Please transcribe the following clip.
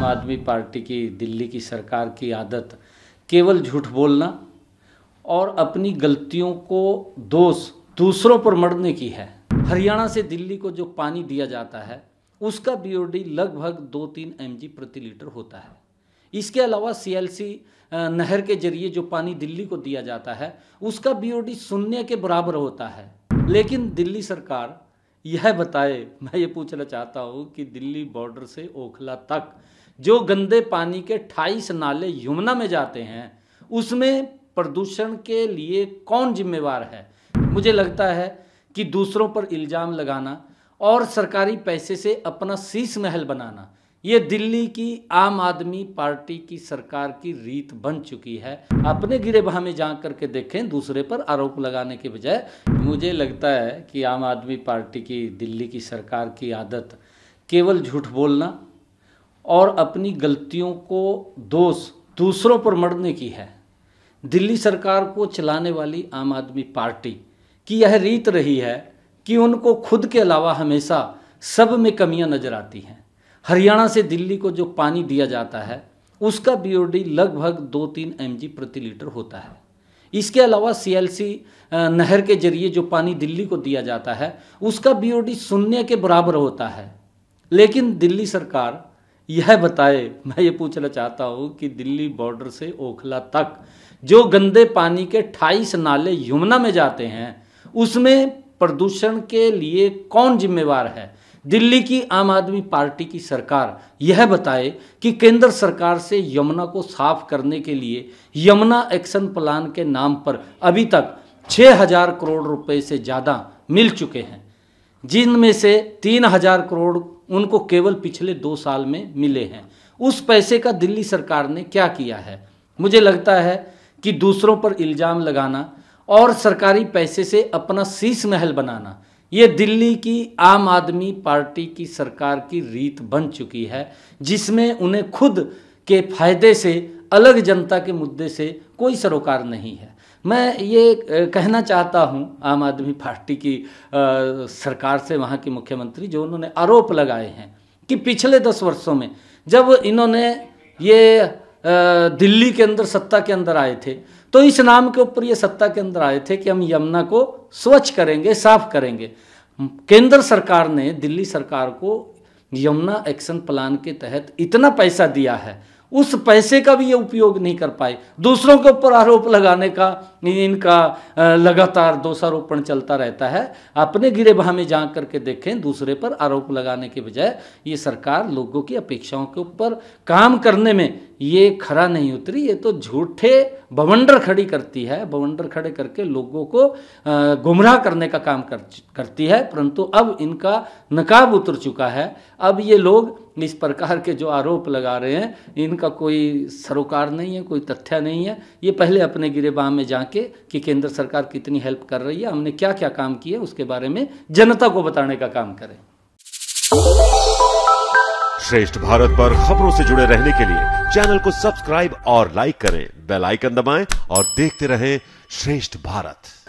आम आदमी पार्टी की दिल्ली की सरकार की आदत केवल झूठ बोलना और अपनी गलतियों को दोष दूसरों पर मरने की है हरियाणा से दिल्ली को जो पानी दिया जाता है उसका बीओडी लगभग दो तीन एम प्रति लीटर होता है इसके अलावा सीएलसी नहर के जरिए जो पानी दिल्ली को दिया जाता है उसका बीओडी शून्य के बराबर होता है लेकिन दिल्ली सरकार यह बताए मैं ये पूछना चाहता हूँ कि दिल्ली बॉर्डर से ओखला तक जो गंदे पानी के अठाईस नाले यमुना में जाते हैं उसमें प्रदूषण के लिए कौन जिम्मेवार है मुझे लगता है कि दूसरों पर इल्ज़ाम लगाना और सरकारी पैसे से अपना शीश महल बनाना ये दिल्ली की आम आदमी पार्टी की सरकार की रीत बन चुकी है अपने गिरेबाह में जा करके देखें दूसरे पर आरोप लगाने के बजाय मुझे लगता है कि आम आदमी पार्टी की दिल्ली की सरकार की आदत केवल झूठ बोलना और अपनी गलतियों को दोष दूसरों पर मरने की है दिल्ली सरकार को चलाने वाली आम आदमी पार्टी की यह रीत रही है कि उनको खुद के अलावा हमेशा सब में कमियां नजर आती हैं हरियाणा से दिल्ली को जो पानी दिया जाता है उसका बीओडी लगभग दो तीन एम प्रति लीटर होता है इसके अलावा सीएलसी नहर के जरिए जो पानी दिल्ली को दिया जाता है उसका बीओडी शून्य के बराबर होता है लेकिन दिल्ली सरकार यह बताए मैं ये पूछना चाहता हूँ कि दिल्ली बॉर्डर से ओखला तक जो गंदे पानी के 28 नाले यमुना में जाते हैं उसमें प्रदूषण के लिए कौन जिम्मेवार है दिल्ली की आम आदमी पार्टी की सरकार यह बताए कि केंद्र सरकार से यमुना को साफ करने के लिए यमुना एक्शन प्लान के नाम पर अभी तक 6000 करोड़ रुपए से ज़्यादा मिल चुके हैं जिनमें से 3000 करोड़ उनको केवल पिछले दो साल में मिले हैं उस पैसे का दिल्ली सरकार ने क्या किया है मुझे लगता है कि दूसरों पर इल्ज़ाम लगाना और सरकारी पैसे से अपना शीश महल बनाना ये दिल्ली की आम आदमी पार्टी की सरकार की रीत बन चुकी है जिसमें उन्हें खुद के फायदे से अलग जनता के मुद्दे से कोई सरोकार नहीं है मैं ये कहना चाहता हूं आम आदमी पार्टी की आ, सरकार से वहाँ के मुख्यमंत्री जो उन्होंने आरोप लगाए हैं कि पिछले दस वर्षों में जब इन्होंने ये आ, दिल्ली के अंदर सत्ता के अंदर आए थे तो इस नाम के ऊपर ये सत्ता के अंदर आए थे कि हम यमुना को स्वच्छ करेंगे साफ करेंगे केंद्र सरकार ने दिल्ली सरकार को यमुना एक्शन प्लान के तहत इतना पैसा दिया है उस पैसे का भी ये उपयोग नहीं कर पाए दूसरों के ऊपर आरोप लगाने का इनका लगातार दोषारोपण चलता रहता है अपने गिरेबाह में जा करके देखें दूसरे पर आरोप लगाने के बजाय ये सरकार लोगों की अपेक्षाओं के ऊपर काम करने में ये खरा नहीं उतरी ये तो झूठे बवंडर खड़ी करती है बवंडर खड़े करके लोगों को गुमराह करने का काम कर, करती है परंतु अब इनका नकाब उतर चुका है अब ये लोग इस प्रकार के जो आरोप लगा रहे हैं इनका कोई सरोकार नहीं है कोई तथ्य नहीं है ये पहले अपने गिरेबाह में जाके कि केंद्र सरकार कितनी हेल्प कर रही है हमने क्या क्या काम किए उसके बारे में जनता को बताने का काम करें श्रेष्ठ भारत पर खबरों से जुड़े रहने के लिए चैनल को सब्सक्राइब और लाइक करें बेल आइकन दबाएं और देखते रहें श्रेष्ठ भारत